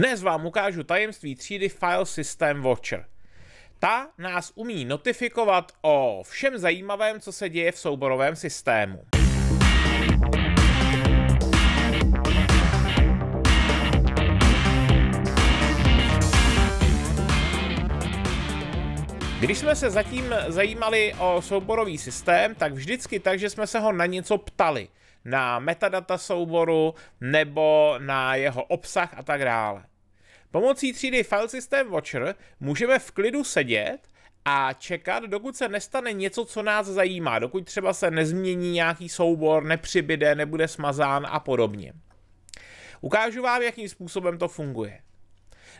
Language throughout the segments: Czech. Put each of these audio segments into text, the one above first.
Dnes vám ukážu tajemství třídy File System Watcher. Ta nás umí notifikovat o všem zajímavém, co se děje v souborovém systému. Když jsme se zatím zajímali o souborový systém, tak vždycky tak, že jsme se ho na něco ptali. Na metadata souboru nebo na jeho obsah a tak dále. Pomocí třídy File System Watcher můžeme v klidu sedět a čekat, dokud se nestane něco, co nás zajímá, dokud třeba se nezmění nějaký soubor, nepřibyde, nebude smazán a podobně. Ukážu vám, jakým způsobem to funguje.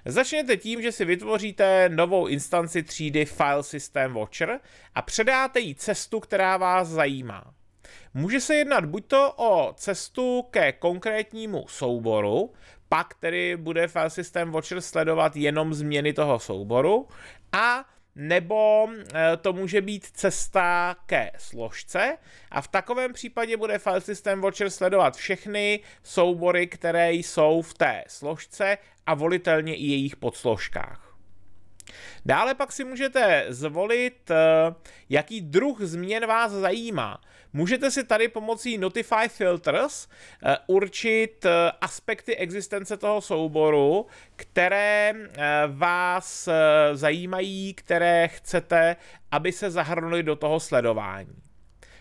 Začněte tím, že si vytvoříte novou instanci třídy File System Watcher a předáte jí cestu, která vás zajímá. Může se jednat buď to o cestu ke konkrétnímu souboru, pak tedy bude file system watcher sledovat jenom změny toho souboru a nebo e, to může být cesta ke složce a v takovém případě bude file system watcher sledovat všechny soubory, které jsou v té složce a volitelně i jejich podsložkách. Dále pak si můžete zvolit, eh, jaký druh změn vás zajímá. Můžete si tady pomocí Notify Filters eh, určit eh, aspekty existence toho souboru, které vás zajímají, které chcete, aby se zahrnuli do toho sledování.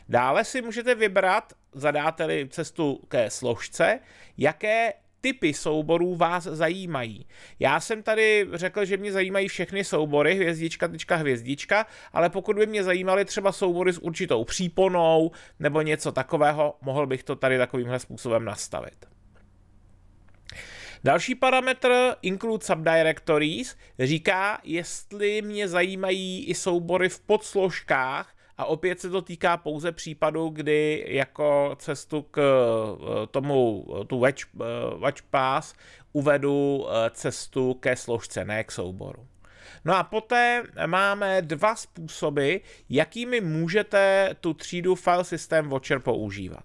Dále si můžete vybrat, zadáte-li cestu ke složce, jaké typy souborů vás zajímají. Já jsem tady řekl, že mě zajímají všechny soubory, hvězdička, tečka, hvězdička, ale pokud by mě zajímaly třeba soubory s určitou příponou nebo něco takového, mohl bych to tady takovýmhle způsobem nastavit. Další parametr include subdirectories říká, jestli mě zajímají i soubory v podsložkách a opět se to týká pouze případu, kdy jako cestu k eh, tomu, eh, tu watch, eh, watch pass uvedu cestu ke složce, ne k souboru. No a poté máme dva způsoby, jakými můžete tu třídu file system watcher používat.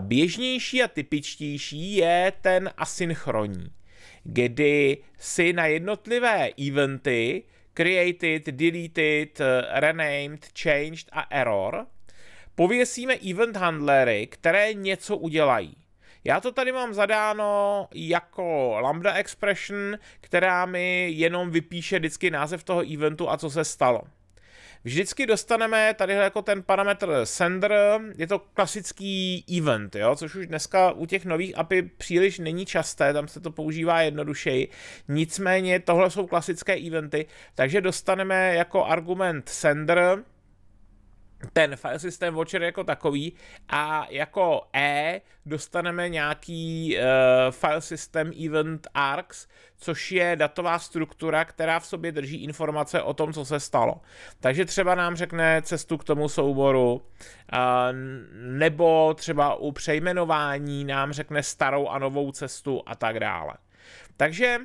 Běžnější a typičtější je ten asynchronní, kdy si na jednotlivé eventy created, deleted, eh, renamed, changed a error, pověsíme event handlery, které něco udělají. Já to tady mám zadáno jako lambda expression, která mi jenom vypíše vždycky název toho eventu a co se stalo. Vždycky dostaneme tady jako ten parametr sender, je to klasický event, jo, což už dneska u těch nových API příliš není časté, tam se to používá jednodušeji. Nicméně tohle jsou klasické eventy, takže dostaneme jako argument sender, ten file system watcher jako takový a jako E dostaneme nějaký uh, file system event arcs, což je datová struktura, která v sobě drží informace o tom, co se stalo. Takže třeba nám řekne cestu k tomu souboru, uh, nebo třeba u přejmenování nám řekne starou a novou cestu a tak dále. Takže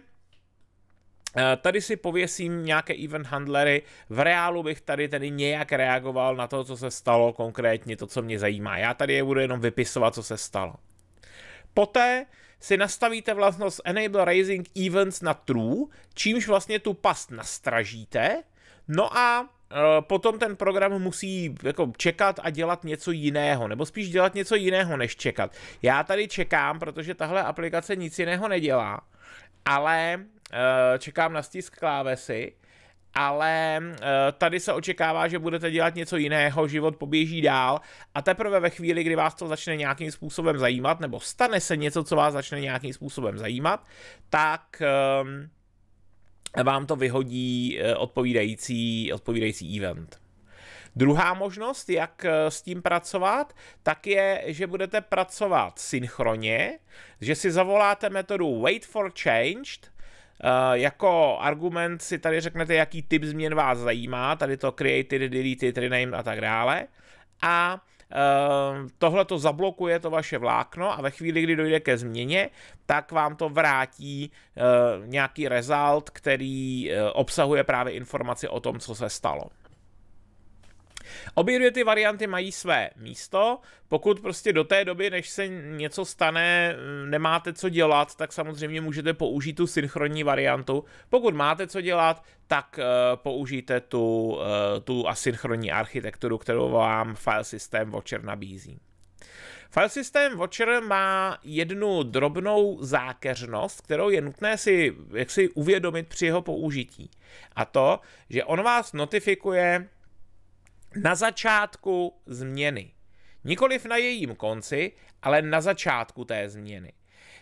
Eh, tady si pověsím nějaké event handlery. V reálu bych tady tedy nějak reagoval na to, co se stalo konkrétně, to, co mě zajímá. Já tady je budu jenom vypisovat, co se stalo. Poté si nastavíte vlastnost Enable Raising Events na True, čímž vlastně tu past nastražíte. No a eh, potom ten program musí jako čekat a dělat něco jiného, nebo spíš dělat něco jiného, než čekat. Já tady čekám, protože tahle aplikace nic jiného nedělá, ale Eh, čekám na stisk klávesy, ale eh, tady se očekává, že budete dělat něco jiného, život poběží dál a teprve ve chvíli, kdy vás to začne nějakým způsobem zajímat, nebo stane se něco, co vás začne nějakým způsobem zajímat, tak ehm, vám to vyhodí eh, odpovídající, odpovídající event. Druhá možnost, jak s tím pracovat, tak je, že budete pracovat synchronně, že si zavoláte metodu wait for changed, Eh, jako argument si tady řeknete, jaký typ změn vás zajímá, tady to created, deleted, renamed a tak dále. A eh, tohle to zablokuje to vaše vlákno a ve chvíli, kdy dojde ke změně, tak vám to vrátí eh, nějaký result, který obsahuje právě informaci o tom, co se stalo. Obě dvě ty varianty mají své místo. Pokud prostě do té doby, než se něco stane, mm, nemáte co dělat, tak samozřejmě můžete použít tu synchronní variantu. Pokud máte co dělat, tak eh, použijte tu, eh, tu asynchronní architekturu, kterou vám file systém Watcher nabízí. File System Watcher má jednu drobnou zákeřnost, kterou je nutné si jaksi uvědomit při jeho použití. A to, že on vás notifikuje na začátku změny. Nikoliv na jejím konci, ale na začátku té změny.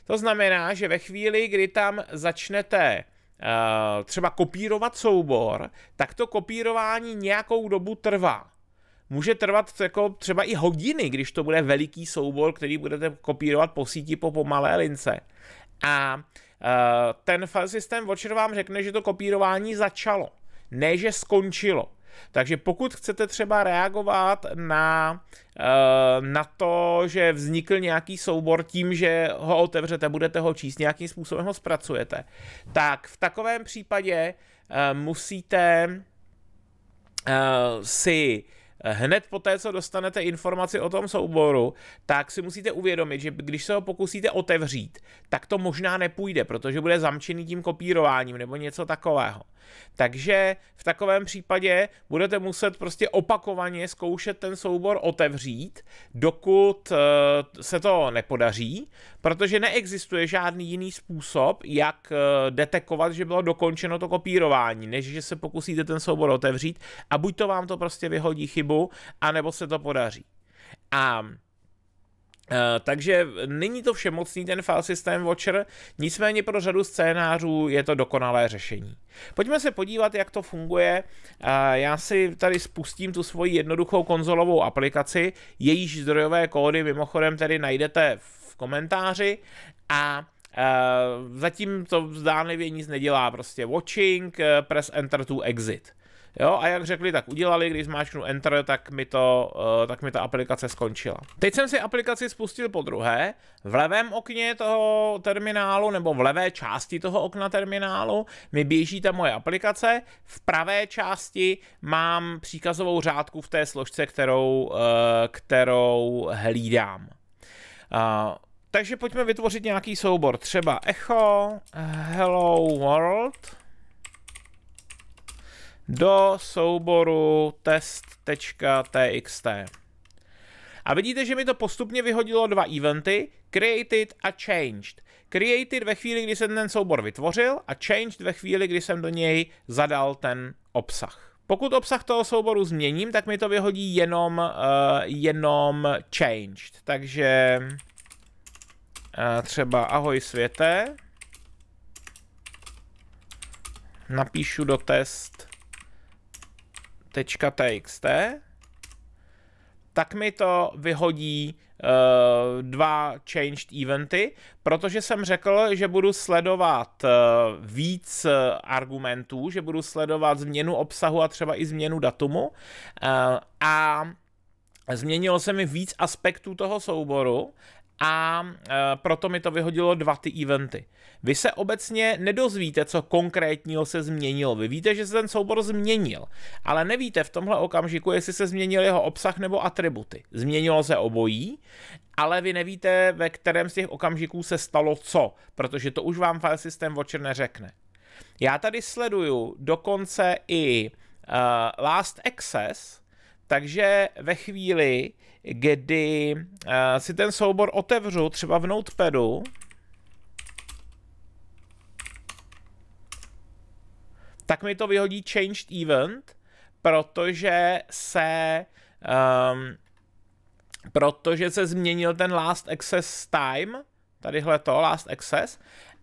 To znamená, že ve chvíli, kdy tam začnete uh, třeba kopírovat soubor, tak to kopírování nějakou dobu trvá. Může trvat jako třeba i hodiny, když to bude veliký soubor, který budete kopírovat po síti po pomalé lince. A uh, ten file system Watcher vám řekne, že to kopírování začalo, ne že skončilo. Takže pokud chcete třeba reagovat na, eh, na to, že vznikl nějaký soubor tím, že ho otevřete, budete ho číst, nějakým způsobem ho zpracujete, tak v takovém případě eh, musíte eh, si hned po té, co dostanete informaci o tom souboru, tak si musíte uvědomit, že když se ho pokusíte otevřít, tak to možná nepůjde, protože bude zamčený tím kopírováním nebo něco takového. Takže v takovém případě budete muset prostě opakovaně zkoušet ten soubor otevřít, dokud eh, se to nepodaří, protože neexistuje žádný jiný způsob, jak eh, detekovat, že bylo dokončeno to kopírování, než že se pokusíte ten soubor otevřít a buď to vám to prostě vyhodí chybu, anebo se to podaří. A eh, takže není to všemocný ten file system watcher, nicméně pro řadu scénářů je to dokonalé řešení. Pojďme se podívat, jak to funguje. Já si tady spustím tu svoji jednoduchou konzolovou aplikaci, jejíž zdrojové kódy mimochodem tedy najdete v komentáři a Uh, zatím to zdánlivě nic nedělá, prostě watching, eh, press enter to exit. Jo, a jak řekli, tak udělali, když zmáčknu Enter, tak mi, to, uh, tak mi ta aplikace skončila. Teď jsem si aplikaci spustil po druhé. V levém okně toho terminálu, nebo v levé části toho okna terminálu, mi běží ta moje aplikace. V pravé části mám příkazovou řádku v té složce, kterou, uh, kterou hlídám. Uh, takže pojďme vytvořit nějaký soubor, třeba echo, hello world, do souboru test.txt. A vidíte, že mi to postupně vyhodilo dva eventy, created a changed. Created ve chvíli, kdy jsem ten soubor vytvořil a changed ve chvíli, kdy jsem do něj zadal ten obsah. Pokud obsah toho souboru změním, tak mi to vyhodí jenom, uh, jenom changed. Takže třeba ahoj světe. Napíšu do test .txt tak mi to vyhodí uh, dva changed eventy, protože jsem řekl, že budu sledovat uh, víc uh, argumentů, že budu sledovat změnu obsahu a třeba i změnu datumu uh, a změnilo se mi víc aspektů toho souboru a e, proto mi to vyhodilo dva ty eventy. Vy se obecně nedozvíte, co konkrétního se změnilo. Vy víte, že se ten soubor změnil, ale nevíte v tomhle okamžiku, jestli se změnil jeho obsah nebo atributy. Změnilo se obojí, ale vy nevíte, ve kterém z těch okamžiků se stalo co, protože to už vám file system Watcher neřekne. Já tady sleduju dokonce i uh, Last Access, takže ve chvíli, kdy eh, si ten soubor otevřu třeba v Notepadu, tak mi to vyhodí changed event, protože se um, protože se změnil ten last access time, tadyhle to, last access,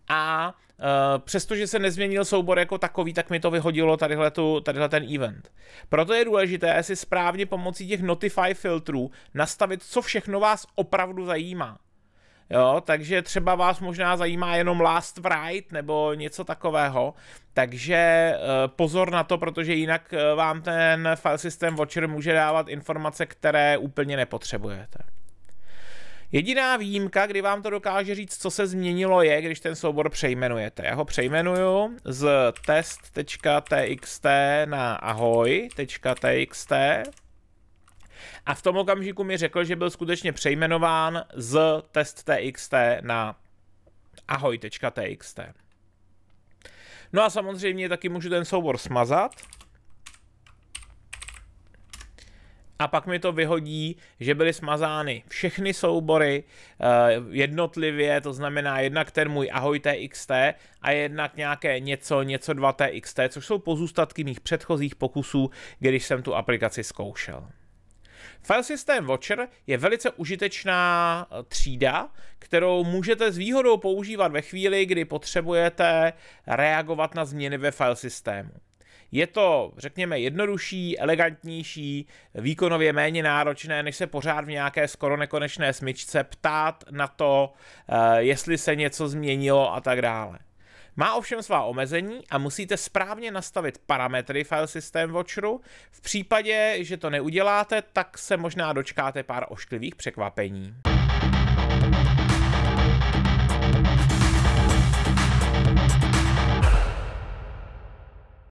a Eh, přestože se nezměnil soubor jako takový, tak mi to vyhodilo tadyhle, tu, tadyhle ten event. Proto je důležité si správně pomocí těch notify filtrů nastavit, co všechno vás opravdu zajímá. Jo, takže třeba vás možná zajímá jenom Last Ride nebo něco takového, takže eh, pozor na to, protože jinak eh, vám ten file system Watcher může dávat informace, které úplně nepotřebujete. Jediná výjimka, kdy vám to dokáže říct, co se změnilo, je, když ten soubor přejmenujete. Já ho přejmenuju z test.txt na ahoj.txt a v tom okamžiku mi řekl, že byl skutečně přejmenován z test.txt na ahoj.txt. No a samozřejmě taky můžu ten soubor smazat a pak mi to vyhodí, že byly smazány všechny soubory eh, jednotlivě, to znamená jednak ten můj Ahoj TXT a jednak nějaké něco, něco 2 TXT, což jsou pozůstatky mých předchozích pokusů, když jsem tu aplikaci zkoušel. File System Watcher je velice užitečná eh, třída, kterou můžete s výhodou používat ve chvíli, kdy potřebujete reagovat na změny ve file systému. Je to, řekněme, jednodušší, elegantnější, výkonově méně náročné, než se pořád v nějaké skoro nekonečné smyčce ptát na to, eh, jestli se něco změnilo a tak dále. Má ovšem svá omezení a musíte správně nastavit parametry file systém watcheru. V případě, že to neuděláte, tak se možná dočkáte pár ošklivých překvapení.